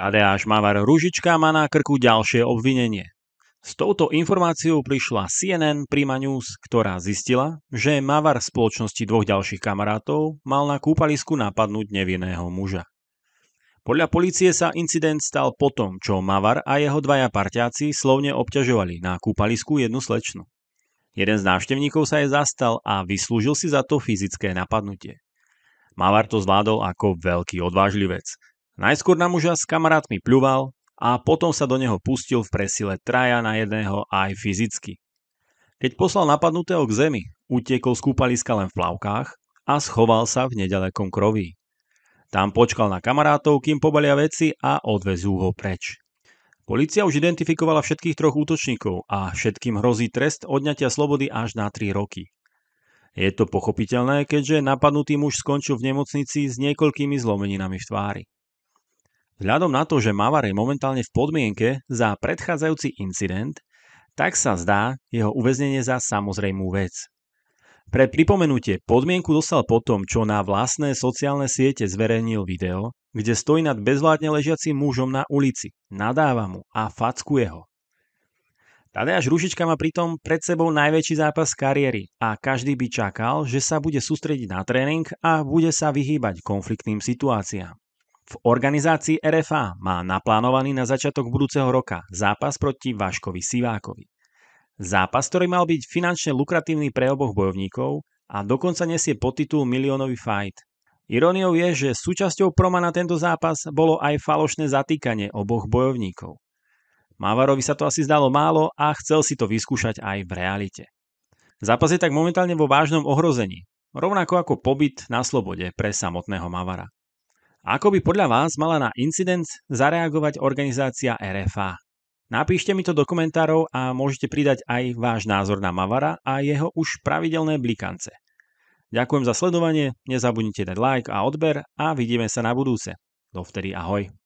Tadeáš Mavar Ružička má na krku ďalšie obvinenie. S touto informáciou prišla CNN Prima News, ktorá zistila, že Mavar v spoločnosti dvoch ďalších kamarátov mal na kúpalisku napadnúť nevinného muža. Podľa policie sa incident stal potom, čo Mavar a jeho dvaja parťáci slovne obťažovali na kúpalisku jednu slečnu. Jeden z návštevníkov sa jej zastal a vyslúžil si za to fyzické napadnutie. Mavar to zvládol ako veľký odvážlivec – Najskôr na muža s kamarátmi pľuval a potom sa do neho pustil v presile traja na jedného aj fyzicky. Keď poslal napadnutého k zemi, utiekol z kúpaliska len v plavkách a schoval sa v nedalekom kroví. Tam počkal na kamarátov, kým pobalia veci a odvezú ho preč. Polícia už identifikovala všetkých troch útočníkov a všetkým hrozí trest odňatia slobody až na 3 roky. Je to pochopiteľné, keďže napadnutý muž skončil v nemocnici s niekoľkými zlomeninami v tvári. Vzhľadom na to, že Mavar je momentálne v podmienke za predchádzajúci incident, tak sa zdá jeho uväznenie za samozrejmú vec. Pre pripomenutie, podmienku dostal po tom, čo na vlastné sociálne siete zverejnil video, kde stojí nad bezvládne ležiacim mužom na ulici, nadáva mu a fackuje ho. Tadeáš Rušička má pritom pred sebou najväčší zápas kariéry a každý by čakal, že sa bude sústrediť na tréning a bude sa vyhýbať konfliktným situáciám. V organizácii RFA má naplánovaný na začiatok budúceho roka zápas proti Vaškovi Sivákovi. Zápas, ktorý mal byť finančne lukratívny pre oboch bojovníkov a dokonca nesie podtitul Miliónový fight. Iróniou je, že súčasťou proma na tento zápas bolo aj falošné zatýkanie oboch bojovníkov. Mávarovi sa to asi zdalo málo a chcel si to vyskúšať aj v realite. Zápas je tak momentálne vo vážnom ohrození, rovnako ako pobyt na slobode pre samotného Mavara. Ako by podľa vás mala na incident zareagovať organizácia RFA? Napíšte mi to do komentárov a môžete pridať aj váš názor na Mavara a jeho už pravidelné blikance. Ďakujem za sledovanie, nezabudnite dať like a odber a vidíme sa na budúce. Dovtedy ahoj.